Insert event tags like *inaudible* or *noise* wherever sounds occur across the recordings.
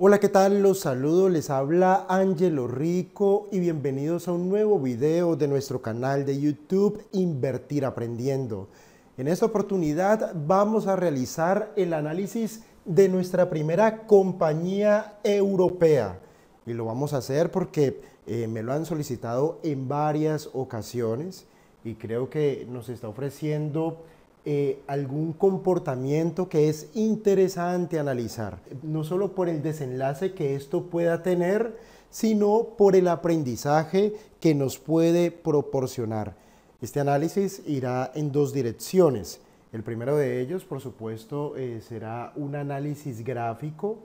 Hola, ¿qué tal? Los saludo, les habla Angelo Rico y bienvenidos a un nuevo video de nuestro canal de YouTube Invertir Aprendiendo. En esta oportunidad vamos a realizar el análisis de nuestra primera compañía europea y lo vamos a hacer porque eh, me lo han solicitado en varias ocasiones y creo que nos está ofreciendo eh, algún comportamiento que es interesante analizar, no solo por el desenlace que esto pueda tener, sino por el aprendizaje que nos puede proporcionar. Este análisis irá en dos direcciones. El primero de ellos, por supuesto, eh, será un análisis gráfico,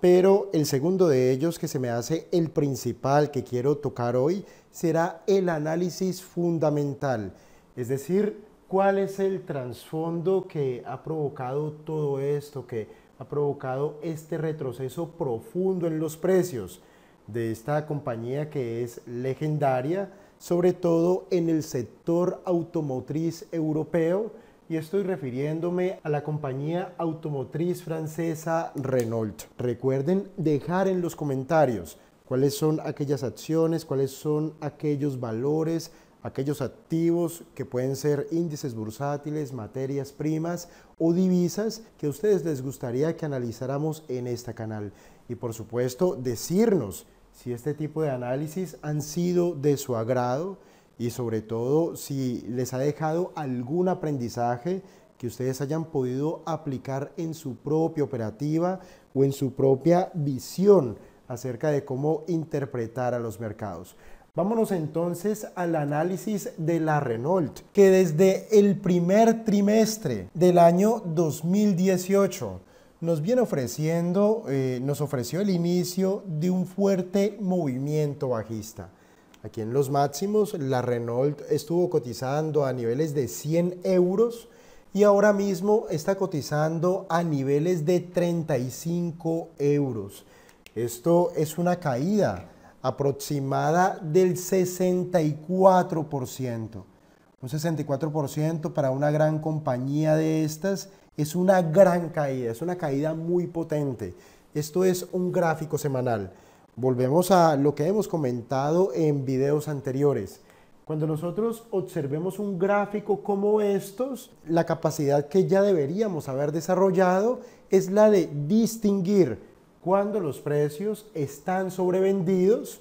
pero el segundo de ellos, que se me hace el principal que quiero tocar hoy, será el análisis fundamental, es decir, ¿Cuál es el trasfondo que ha provocado todo esto, que ha provocado este retroceso profundo en los precios de esta compañía que es legendaria, sobre todo en el sector automotriz europeo? Y estoy refiriéndome a la compañía automotriz francesa Renault. Recuerden dejar en los comentarios cuáles son aquellas acciones, cuáles son aquellos valores, aquellos activos que pueden ser índices bursátiles, materias primas o divisas que a ustedes les gustaría que analizáramos en este canal. Y por supuesto, decirnos si este tipo de análisis han sido de su agrado y sobre todo si les ha dejado algún aprendizaje que ustedes hayan podido aplicar en su propia operativa o en su propia visión acerca de cómo interpretar a los mercados. Vámonos entonces al análisis de la Renault, que desde el primer trimestre del año 2018 nos viene ofreciendo, eh, nos ofreció el inicio de un fuerte movimiento bajista. Aquí en los máximos, la Renault estuvo cotizando a niveles de 100 euros y ahora mismo está cotizando a niveles de 35 euros. Esto es una caída aproximada del 64%. Un 64% para una gran compañía de estas es una gran caída, es una caída muy potente. Esto es un gráfico semanal. Volvemos a lo que hemos comentado en videos anteriores. Cuando nosotros observemos un gráfico como estos, la capacidad que ya deberíamos haber desarrollado es la de distinguir cuando los precios están sobrevendidos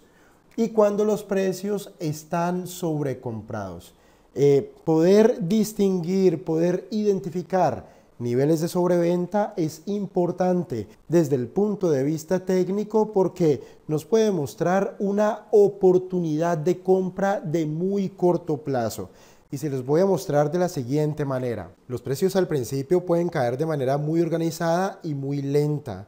y cuando los precios están sobrecomprados. Eh, poder distinguir, poder identificar niveles de sobreventa es importante desde el punto de vista técnico porque nos puede mostrar una oportunidad de compra de muy corto plazo. Y se los voy a mostrar de la siguiente manera. Los precios al principio pueden caer de manera muy organizada y muy lenta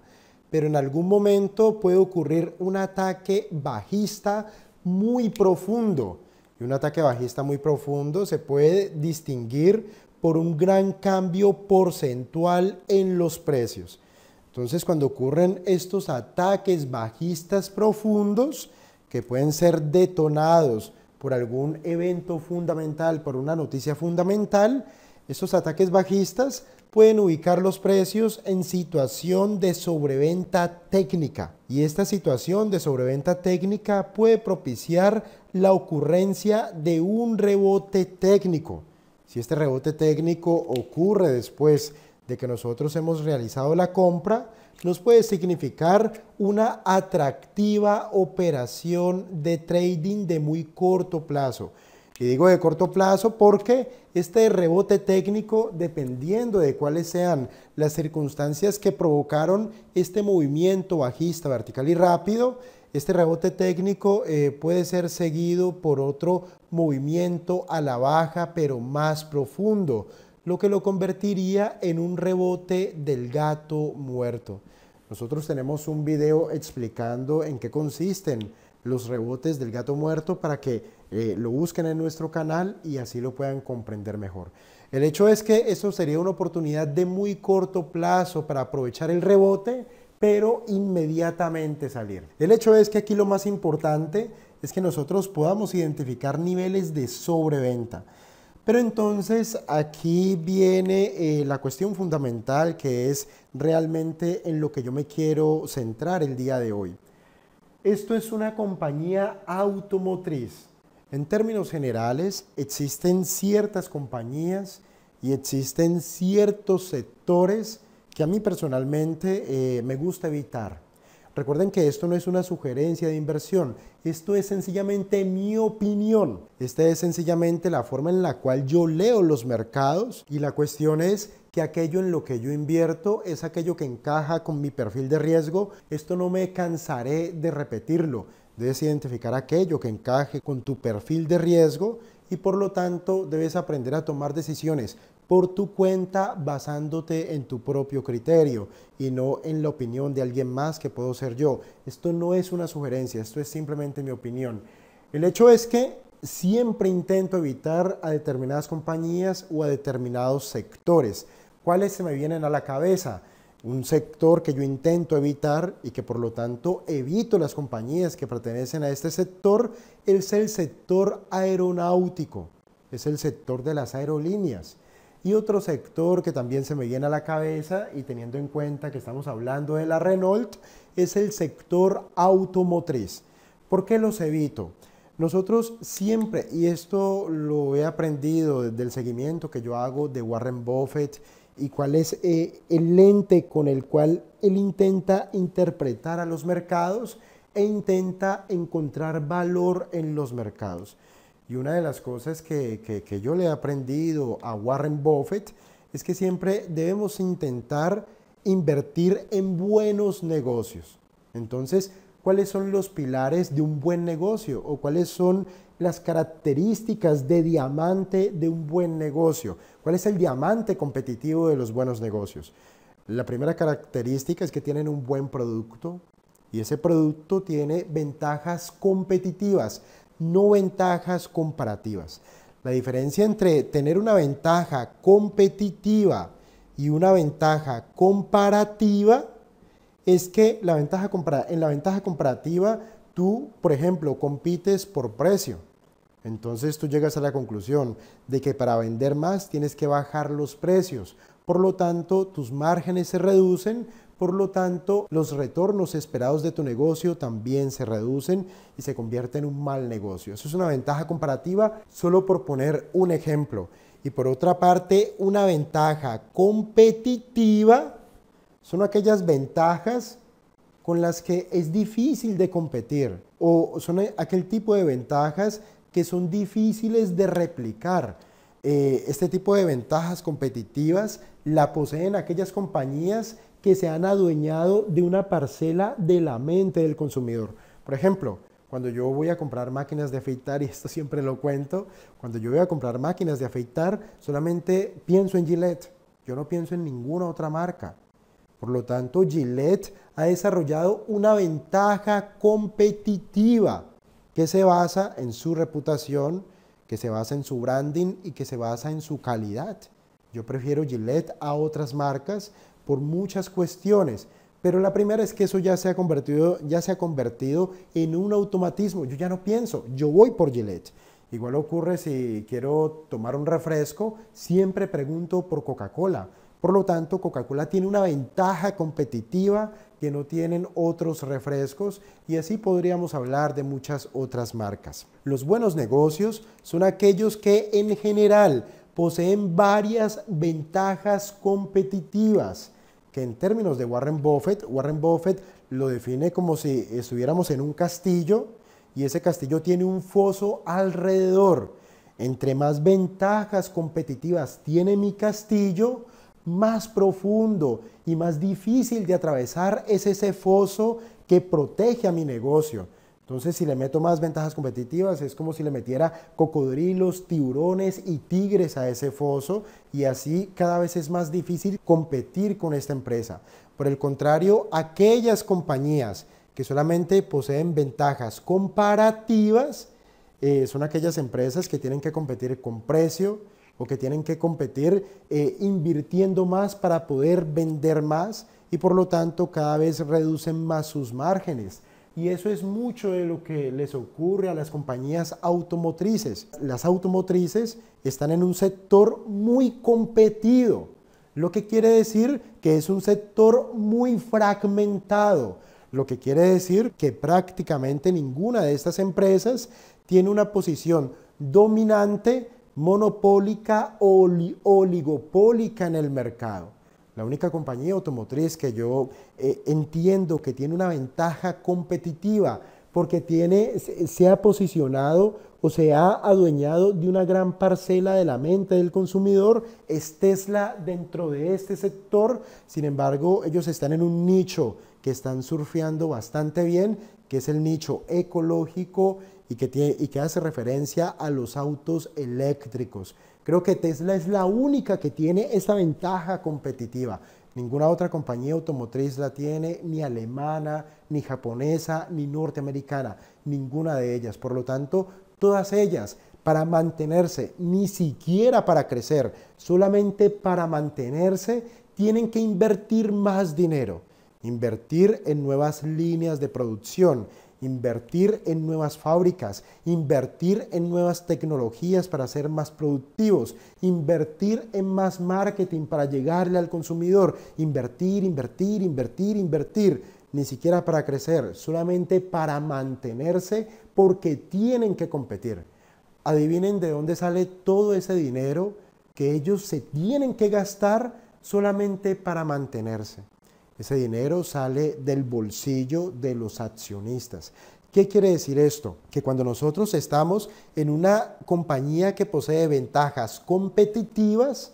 pero en algún momento puede ocurrir un ataque bajista muy profundo. Y un ataque bajista muy profundo se puede distinguir por un gran cambio porcentual en los precios. Entonces, cuando ocurren estos ataques bajistas profundos, que pueden ser detonados por algún evento fundamental, por una noticia fundamental, estos ataques bajistas pueden ubicar los precios en situación de sobreventa técnica. Y esta situación de sobreventa técnica puede propiciar la ocurrencia de un rebote técnico. Si este rebote técnico ocurre después de que nosotros hemos realizado la compra, nos puede significar una atractiva operación de trading de muy corto plazo. Y digo de corto plazo porque este rebote técnico, dependiendo de cuáles sean las circunstancias que provocaron este movimiento bajista vertical y rápido, este rebote técnico eh, puede ser seguido por otro movimiento a la baja pero más profundo, lo que lo convertiría en un rebote del gato muerto. Nosotros tenemos un video explicando en qué consisten los rebotes del gato muerto para que eh, lo busquen en nuestro canal y así lo puedan comprender mejor. El hecho es que eso sería una oportunidad de muy corto plazo para aprovechar el rebote, pero inmediatamente salir. El hecho es que aquí lo más importante es que nosotros podamos identificar niveles de sobreventa. Pero entonces aquí viene eh, la cuestión fundamental que es realmente en lo que yo me quiero centrar el día de hoy. Esto es una compañía automotriz. En términos generales, existen ciertas compañías y existen ciertos sectores que a mí personalmente eh, me gusta evitar. Recuerden que esto no es una sugerencia de inversión, esto es sencillamente mi opinión. Esta es sencillamente la forma en la cual yo leo los mercados y la cuestión es que aquello en lo que yo invierto es aquello que encaja con mi perfil de riesgo. Esto no me cansaré de repetirlo. Debes identificar aquello que encaje con tu perfil de riesgo y por lo tanto debes aprender a tomar decisiones por tu cuenta basándote en tu propio criterio y no en la opinión de alguien más que puedo ser yo. Esto no es una sugerencia, esto es simplemente mi opinión. El hecho es que siempre intento evitar a determinadas compañías o a determinados sectores. ¿Cuáles se me vienen a la cabeza? Un sector que yo intento evitar y que por lo tanto evito las compañías que pertenecen a este sector es el sector aeronáutico, es el sector de las aerolíneas. Y otro sector que también se me viene a la cabeza y teniendo en cuenta que estamos hablando de la Renault es el sector automotriz. ¿Por qué los evito? Nosotros siempre, y esto lo he aprendido del seguimiento que yo hago de Warren Buffett y cuál es eh, el lente con el cual él intenta interpretar a los mercados e intenta encontrar valor en los mercados. Y una de las cosas que yo le he aprendido a Warren Buffett es que siempre debemos intentar invertir en buenos negocios. Entonces, cuáles son los pilares de un buen negocio o cuáles son las características de diamante de un buen negocio, cuál es el diamante competitivo de los buenos negocios. La primera característica es que tienen un buen producto y ese producto tiene ventajas competitivas, no ventajas comparativas. La diferencia entre tener una ventaja competitiva y una ventaja comparativa es que la ventaja en la ventaja comparativa tú, por ejemplo, compites por precio. Entonces tú llegas a la conclusión de que para vender más tienes que bajar los precios. Por lo tanto, tus márgenes se reducen, por lo tanto, los retornos esperados de tu negocio también se reducen y se convierte en un mal negocio. Eso es una ventaja comparativa, solo por poner un ejemplo. Y por otra parte, una ventaja competitiva son aquellas ventajas con las que es difícil de competir o son aquel tipo de ventajas que son difíciles de replicar. Eh, este tipo de ventajas competitivas la poseen aquellas compañías que se han adueñado de una parcela de la mente del consumidor. Por ejemplo, cuando yo voy a comprar máquinas de afeitar, y esto siempre lo cuento, cuando yo voy a comprar máquinas de afeitar, solamente pienso en Gillette, yo no pienso en ninguna otra marca. Por lo tanto, Gillette ha desarrollado una ventaja competitiva que se basa en su reputación, que se basa en su branding y que se basa en su calidad. Yo prefiero Gillette a otras marcas por muchas cuestiones, pero la primera es que eso ya se ha convertido, ya se ha convertido en un automatismo. Yo ya no pienso, yo voy por Gillette. Igual ocurre si quiero tomar un refresco, siempre pregunto por Coca-Cola por lo tanto, Coca-Cola tiene una ventaja competitiva que no tienen otros refrescos y así podríamos hablar de muchas otras marcas. Los buenos negocios son aquellos que en general poseen varias ventajas competitivas que en términos de Warren Buffett, Warren Buffett lo define como si estuviéramos en un castillo y ese castillo tiene un foso alrededor. Entre más ventajas competitivas tiene mi castillo, más profundo y más difícil de atravesar es ese foso que protege a mi negocio. Entonces, si le meto más ventajas competitivas, es como si le metiera cocodrilos, tiburones y tigres a ese foso y así cada vez es más difícil competir con esta empresa. Por el contrario, aquellas compañías que solamente poseen ventajas comparativas eh, son aquellas empresas que tienen que competir con precio, o que tienen que competir eh, invirtiendo más para poder vender más y por lo tanto cada vez reducen más sus márgenes. Y eso es mucho de lo que les ocurre a las compañías automotrices. Las automotrices están en un sector muy competido, lo que quiere decir que es un sector muy fragmentado, lo que quiere decir que prácticamente ninguna de estas empresas tiene una posición dominante monopólica o oligopólica en el mercado. La única compañía automotriz que yo eh, entiendo que tiene una ventaja competitiva porque tiene, se ha posicionado o se ha adueñado de una gran parcela de la mente del consumidor, es Tesla dentro de este sector. Sin embargo, ellos están en un nicho que están surfeando bastante bien, que es el nicho ecológico y que, hace referencia a los autos eléctricos. Creo que Tesla es la única que tiene esta ventaja competitiva. Ninguna otra compañía automotriz la tiene, ni alemana, ni japonesa, ni norteamericana, ninguna de ellas. Por lo tanto, todas ellas, para mantenerse, ni siquiera para crecer, solamente para mantenerse, tienen que invertir más dinero, invertir en nuevas líneas de producción, invertir en nuevas fábricas, invertir en nuevas tecnologías para ser más productivos, invertir en más marketing para llegarle al consumidor, invertir, invertir, invertir, invertir, ni siquiera para crecer, solamente para mantenerse porque tienen que competir. Adivinen de dónde sale todo ese dinero que ellos se tienen que gastar solamente para mantenerse. Ese dinero sale del bolsillo de los accionistas. ¿Qué quiere decir esto? Que cuando nosotros estamos en una compañía que posee ventajas competitivas,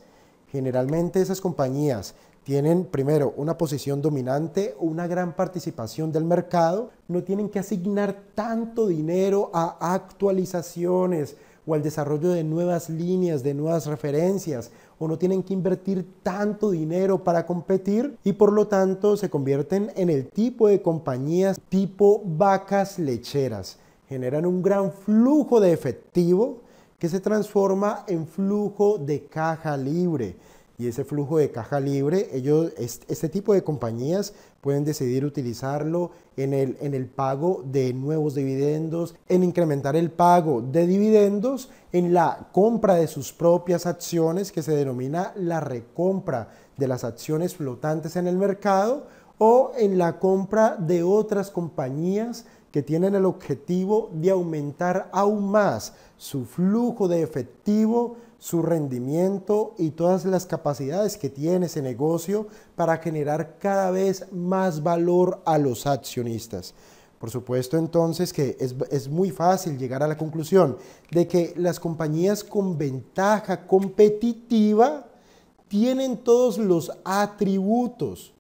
generalmente esas compañías tienen primero una posición dominante, una gran participación del mercado, no tienen que asignar tanto dinero a actualizaciones o al desarrollo de nuevas líneas, de nuevas referencias o no tienen que invertir tanto dinero para competir y por lo tanto se convierten en el tipo de compañías tipo vacas lecheras. Generan un gran flujo de efectivo que se transforma en flujo de caja libre y ese flujo de caja libre, ellos, este tipo de compañías pueden decidir utilizarlo en el, en el pago de nuevos dividendos, en incrementar el pago de dividendos, en la compra de sus propias acciones, que se denomina la recompra de las acciones flotantes en el mercado, o en la compra de otras compañías que tienen el objetivo de aumentar aún más su flujo de efectivo, su rendimiento y todas las capacidades que tiene ese negocio para generar cada vez más valor a los accionistas. Por supuesto entonces que es, es, muy fácil llegar a la conclusión de que las compañías con ventaja competitiva tienen todos los atributos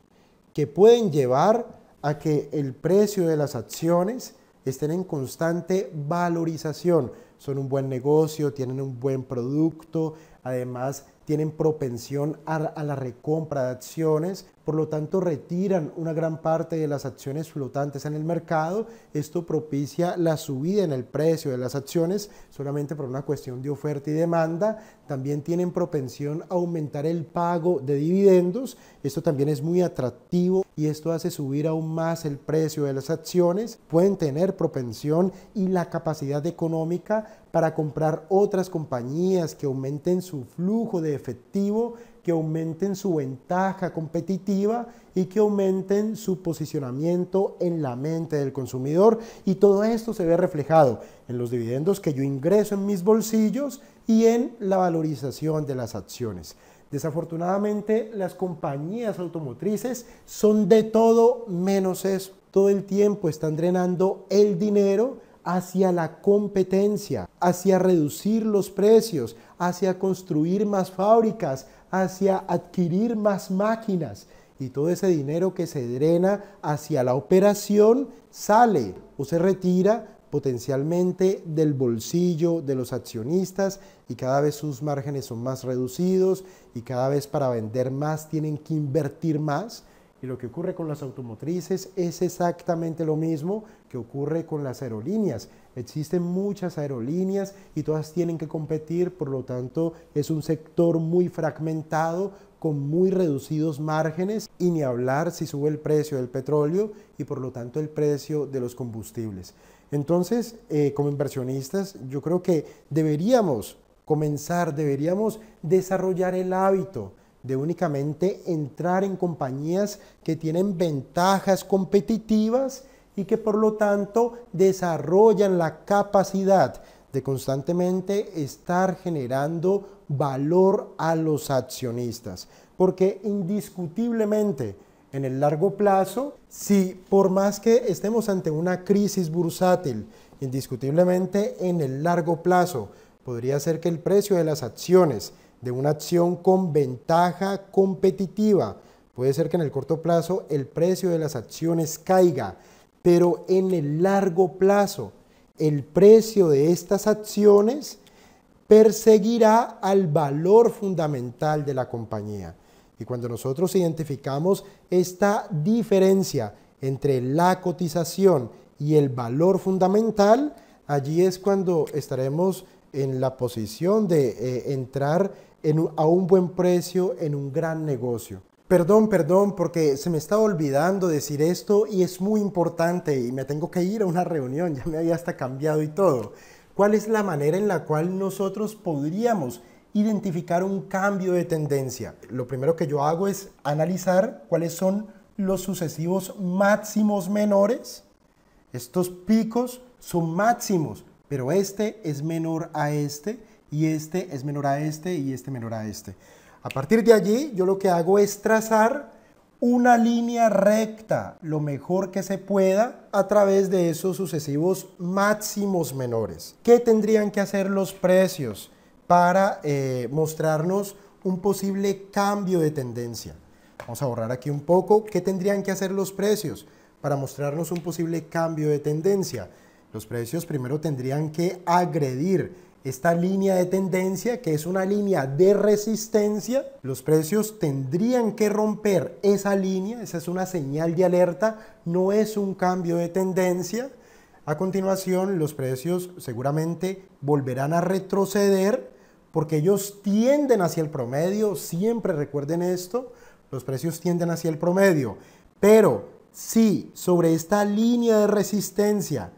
que pueden llevar a que el precio de las acciones estén en constante valorización. Son un buen negocio, tienen un buen producto, además tienen propensión a, la recompra de acciones por lo tanto, retiran una gran parte de las acciones flotantes en el mercado. Esto propicia la subida en el precio de las acciones solamente por una cuestión de oferta y demanda. También tienen propensión a aumentar el pago de dividendos. Esto también es muy atractivo y esto hace subir aún más el precio de las acciones. Pueden tener propensión y la capacidad económica para comprar otras compañías que aumenten su flujo de efectivo que aumenten su ventaja competitiva y que aumenten su posicionamiento en la mente del consumidor. Y todo esto se ve reflejado en los dividendos que yo ingreso en mis bolsillos y en la valorización de las acciones. Desafortunadamente, las compañías automotrices son de todo menos eso. Todo el tiempo están drenando el dinero hacia la competencia, hacia reducir los precios, hacia construir más fábricas, hacia adquirir más máquinas. Y todo ese dinero que se drena hacia la operación sale o se retira potencialmente del bolsillo de los accionistas y cada vez sus márgenes son más reducidos y cada vez para vender más tienen que invertir más y lo que ocurre con las automotrices es exactamente lo mismo que ocurre con las aerolíneas. Existen muchas aerolíneas y todas tienen que competir, por lo tanto es un sector muy fragmentado con muy reducidos márgenes y ni hablar si sube el precio del petróleo y por lo tanto el precio de los combustibles. Entonces, eh, como inversionistas, yo creo que deberíamos comenzar, deberíamos desarrollar el hábito de únicamente entrar en compañías que tienen ventajas competitivas y que por lo tanto desarrollan la capacidad de constantemente estar generando valor a los accionistas. Porque indiscutiblemente en el largo plazo, si por más que estemos ante una crisis bursátil, indiscutiblemente en el largo plazo podría ser que el precio de las acciones de una acción con ventaja competitiva. Puede ser que en el corto plazo el precio de las acciones caiga, pero en el largo plazo el precio de estas acciones perseguirá al valor fundamental de la compañía. Y cuando nosotros identificamos esta diferencia entre la cotización y el valor fundamental, allí es cuando estaremos en la posición de eh, entrar a un buen precio en un gran negocio. Perdón, perdón, porque se me estaba olvidando decir esto y es muy importante y me tengo que ir a una reunión, *laughs* ya me había hasta cambiado y todo. ¿Cuál es la manera en la cual nosotros podríamos identificar un cambio de tendencia? Lo primero que yo hago es analizar cuáles son los sucesivos máximos menores. Estos picos son máximos, pero este es menor a este y este es menor a este y este menor a este. A partir de allí, yo lo que hago es trazar una línea recta lo mejor que se pueda a través de esos sucesivos máximos menores. ¿Qué tendrían que hacer los precios para eh, mostrarnos un posible cambio de tendencia? Vamos a borrar aquí un poco. ¿Qué tendrían que hacer los precios para mostrarnos un posible cambio de tendencia? Los precios primero tendrían que agredir esta línea de tendencia, que es una línea de resistencia, los precios tendrían que romper esa línea, esa es una señal de alerta, no es un cambio de tendencia. A continuación, los precios seguramente volverán a retroceder porque ellos tienden hacia el promedio, siempre recuerden esto, los precios tienden hacia el promedio. Pero si sobre esta línea de resistencia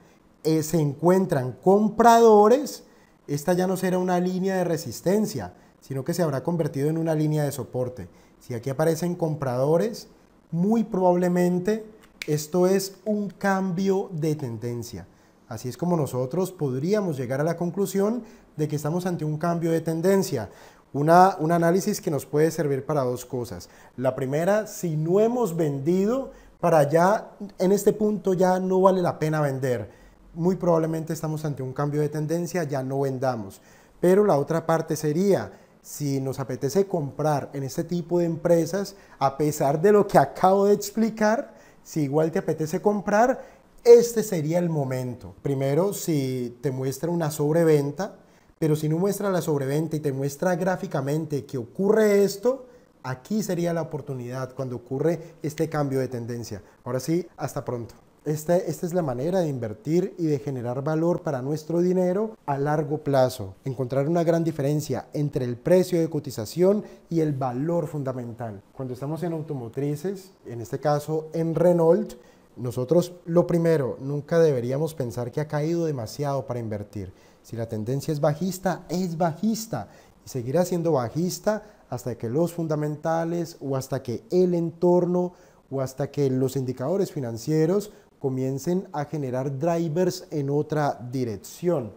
eh, se encuentran compradores, esta ya no será una línea de resistencia, sino que se habrá convertido en una línea de soporte. Si aquí aparecen compradores, muy probablemente esto es un cambio de tendencia. Así es como nosotros podríamos llegar a la conclusión de que estamos ante un cambio de tendencia. un análisis que nos puede servir para dos cosas. La primera, si no hemos vendido, para ya en este punto ya no vale la pena vender muy probablemente estamos ante un cambio de tendencia, ya no vendamos. Pero la otra parte sería, si nos apetece comprar en este tipo de empresas, a pesar de lo que acabo de explicar, si igual te apetece comprar, este sería el momento. Primero, si te muestra una sobreventa, pero si no muestra la sobreventa y te muestra gráficamente que ocurre esto, aquí sería la oportunidad cuando ocurre este cambio de tendencia. Ahora sí, hasta pronto. Esta, esta, es la manera de invertir y de generar valor para nuestro dinero a largo plazo. Encontrar una gran diferencia entre el precio de cotización y el valor fundamental. Cuando estamos en automotrices, en este caso en Renault, nosotros lo primero, nunca deberíamos pensar que ha caído demasiado para invertir. Si la tendencia es bajista, es bajista y seguirá siendo bajista hasta que los fundamentales o hasta que el entorno o hasta que los indicadores financieros comiencen a generar drivers en otra dirección.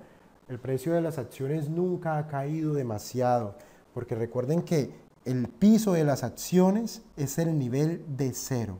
El precio de las acciones nunca ha caído demasiado, porque recuerden que el piso de las acciones es el nivel de cero.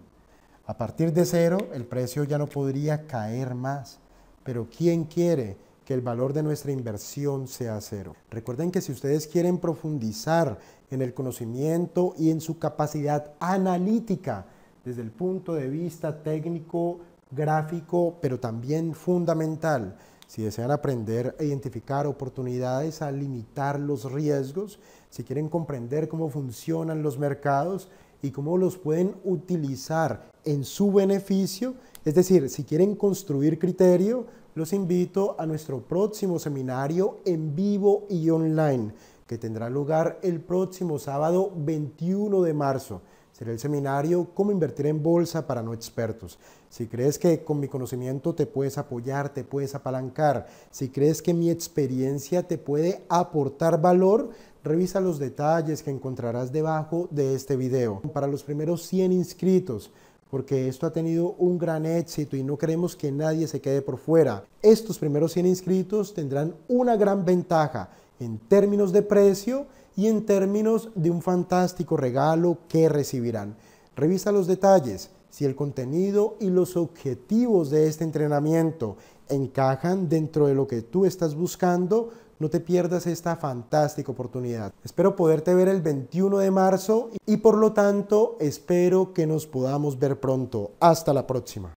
A partir de cero, el precio ya no podría caer más. Pero ¿quién quiere que el valor de nuestra inversión sea cero? Recuerden que si ustedes quieren profundizar en el conocimiento y en su capacidad analítica desde el punto de vista técnico, gráfico, pero también fundamental si desean aprender a identificar oportunidades, a limitar los riesgos, si quieren comprender cómo funcionan los mercados y cómo los pueden utilizar en su beneficio, es decir, si quieren construir criterio, los invito a nuestro próximo seminario en vivo y online, que tendrá lugar el próximo sábado 21 de marzo. Será el seminario Cómo invertir en bolsa para no expertos. Si crees que con mi conocimiento te puedes apoyar, te puedes apalancar, si crees que mi experiencia te puede aportar valor, revisa los detalles que encontrarás debajo de este video. Para los primeros 100 inscritos, porque esto ha tenido un gran éxito y no queremos que nadie se quede por fuera. Estos primeros 100 inscritos tendrán una gran ventaja en términos de precio y en términos de un fantástico regalo que recibirán. Revisa los detalles, si el contenido y los objetivos de este entrenamiento encajan dentro de lo que tú estás buscando, no te pierdas esta fantástica oportunidad. Espero poderte ver el 21 de marzo y por lo tanto espero que nos podamos ver pronto. Hasta la próxima.